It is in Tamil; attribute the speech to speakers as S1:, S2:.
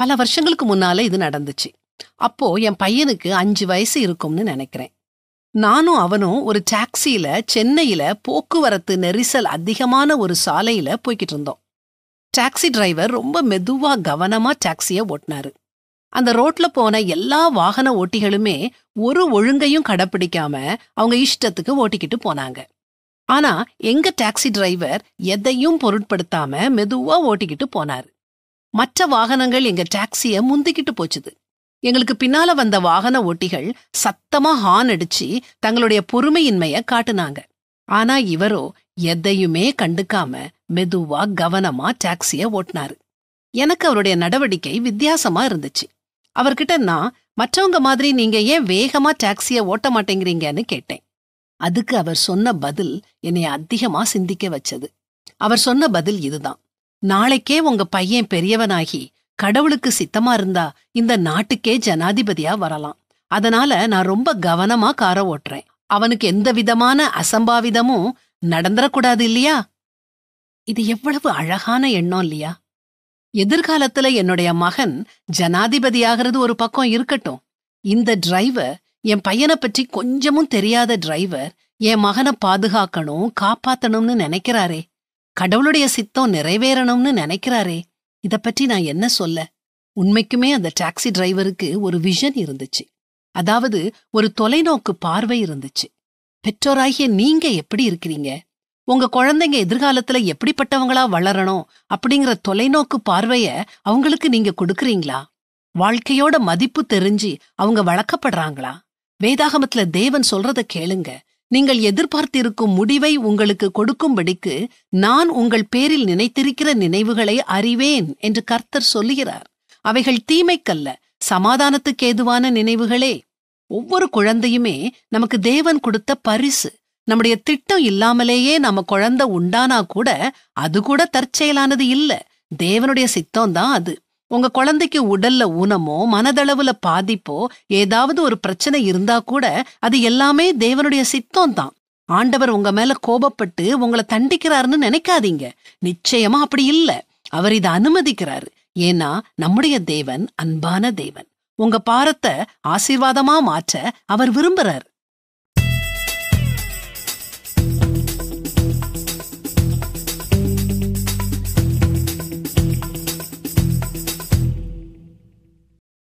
S1: பல வருஷங்களுக்கு முன்னால இது நடந்துச்சு அப்போ என் பையனுக்கு அஞ்சு வயசு இருக்கும்னு நினைக்கிறேன் நானும் அவனும் ஒரு டாக்ஸியில சென்னையில போக்குவரத்து நெரிசல் அதிகமான ஒரு சாலையில போய்கிட்டு இருந்தோம் டாக்ஸி டிரைவர் ரொம்ப மெதுவா கவனமா டாக்ஸிய ஓட்டினாரு அந்த ரோட்ல போன எல்லா வாகன ஓட்டிகளுமே ஒரு ஒழுங்கையும் கடைப்பிடிக்காம அவங்க இஷ்டத்துக்கு ஓட்டிக்கிட்டு போனாங்க ஆனா எங்க டாக்ஸி டிரைவர் எதையும் பொருட்படுத்தாம மெதுவா ஓட்டிக்கிட்டு போனாரு மற்ற வாகனங்கள் எங்க டாக்ஸிய முந்திக்கிட்டு போச்சுது எங்களுக்கு பின்னால வந்த வாகன ஓட்டிகள் சத்தமா ஹான் அடிச்சு தங்களுடைய பொறுமையின்மைய காட்டுனாங்க ஆனா இவரோ எதையுமே கண்டுக்காம மெதுவா கவனமா டாக்ஸிய ஓட்டினாரு எனக்கு அவருடைய நடவடிக்கை வித்தியாசமா இருந்துச்சு அவர்கிட்ட நான் மற்றவங்க மாதிரி நீங்க ஏன் வேகமா டாக்ஸிய ஓட்ட மாட்டேங்கிறீங்கன்னு கேட்டேன் அதுக்கு அவர் சொன்ன பதில் என்னை அதிகமா சிந்திக்க வச்சது அவர் சொன்ன பதில் இதுதான் நாளைக்கே உங்க பையன் பெரியவனாகி கடவுளுக்கு சித்தமா இருந்தா இந்த நாட்டுக்கே ஜனாதிபதியா வரலாம் அதனால நான் ரொம்ப கவனமா கார ஓட்டுறேன் அவனுக்கு எந்த விதமான அசம்பாவிதமும் நடந்துடக்கூடாது இல்லையா இது எவ்வளவு அழகான எண்ணம் இல்லையா எதிர்காலத்துல என்னுடைய மகன் ஜனாதிபதியாகிறது ஒரு பக்கம் இருக்கட்டும் இந்த டிரைவர் என் பையனை பற்றி கொஞ்சமும் தெரியாத டிரைவர் என் மகனை பாதுகாக்கணும் காப்பாத்தணும்னு நினைக்கிறாரே கடவுளுடைய சித்தம் நிறைவேறணும்னு நினைக்கிறாரே இத பற்றி நான் என்ன சொல்ல உண்மைக்குமே அந்த டாக்ஸி டிரைவருக்கு ஒரு விஷன் இருந்துச்சு அதாவது ஒரு தொலைநோக்கு பார்வை இருந்துச்சு பெற்றோராகிய நீங்க எப்படி இருக்கிறீங்க உங்க குழந்தைங்க எதிர்காலத்துல எப்படிப்பட்டவங்களா வளரணும் அப்படிங்கிற தொலைநோக்கு பார்வைய அவங்களுக்கு நீங்க கொடுக்கறீங்களா வாழ்க்கையோட மதிப்பு தெரிஞ்சு அவங்க வளர்க்கப்படுறாங்களா வேதாகமத்துல தேவன் சொல்றத கேளுங்க நீங்கள் எதிர்பார்த்திருக்கும் முடிவை உங்களுக்கு கொடுக்கும்படிக்கு நான் உங்கள் பேரில் நினைத்திருக்கிற நினைவுகளை அறிவேன் என்று கர்த்தர் சொல்லுகிறார் அவைகள் தீமைக்கல்ல சமாதானத்துக்கு ஏதுவான நினைவுகளே ஒவ்வொரு குழந்தையுமே நமக்கு தேவன் கொடுத்த பரிசு நம்முடைய திட்டம் இல்லாமலேயே நம்ம குழந்தை உண்டானா கூட அது கூட தற்செயலானது இல்ல தேவனுடைய சித்தம் தான் அது உங்க குழந்தைக்கு உடல்ல ஊனமோ மனதளவுல பாதிப்போ ஏதாவது ஒரு பிரச்சனை இருந்தா கூட அது எல்லாமே தேவனுடைய சித்தம் தான் ஆண்டவர் உங்க மேல கோபப்பட்டு உங்களை தண்டிக்கிறாருன்னு நினைக்காதீங்க நிச்சயமா அப்படி இல்ல அவர் இதை அனுமதிக்கிறாரு ஏன்னா நம்முடைய தேவன் அன்பான தேவன் உங்க பாரத்தை ஆசீர்வாதமா மாற்ற அவர் விரும்புறாரு